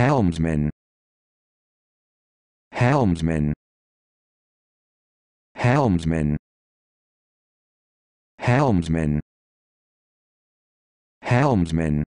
helmsman helmsman helmsman helmsman helmsman